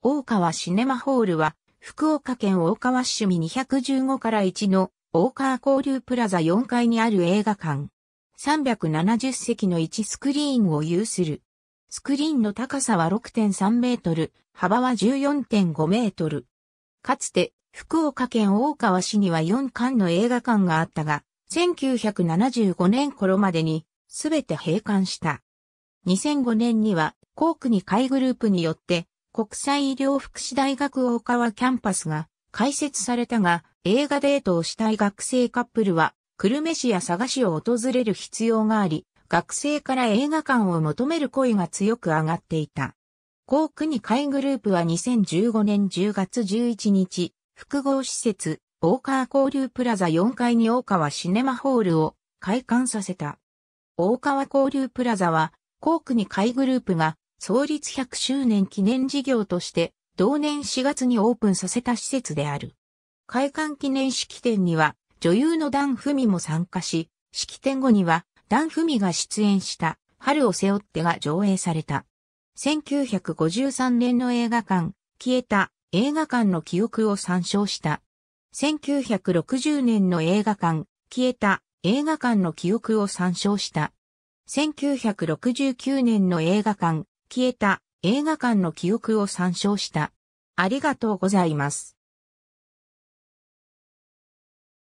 大川シネマホールは、福岡県大川市民215から1の大川交流プラザ4階にある映画館。370席の1スクリーンを有する。スクリーンの高さは6.3メートル、幅は14.5メートル。かつて、福岡県大川市には4館の映画館があったが、1975年頃までに、すべて閉館した。2005年には、ークに海グループによって、国際医療福祉大学大川キャンパスが開設されたが、映画デートをしたい学生カップルは、久留米市や佐賀市を訪れる必要があり、学生から映画館を求める声が強く上がっていた。高区に会グループは2015年10月11日、複合施設、大川交流プラザ4階に大川シネマホールを開館させた。大川交流プラザは、高区に会グループが創立100周年記念事業として同年4月にオープンさせた施設である。開館記念式典には女優のダン・フミも参加し、式典後にはダン・フミが出演した春を背負ってが上映された。1953年の映画館、消えた映画館の記憶を参照した。1960年の映画館、消えた映画館の記憶を参照した。1969年の映画館、消えた映画館の記憶を参照した。ありがとうございます。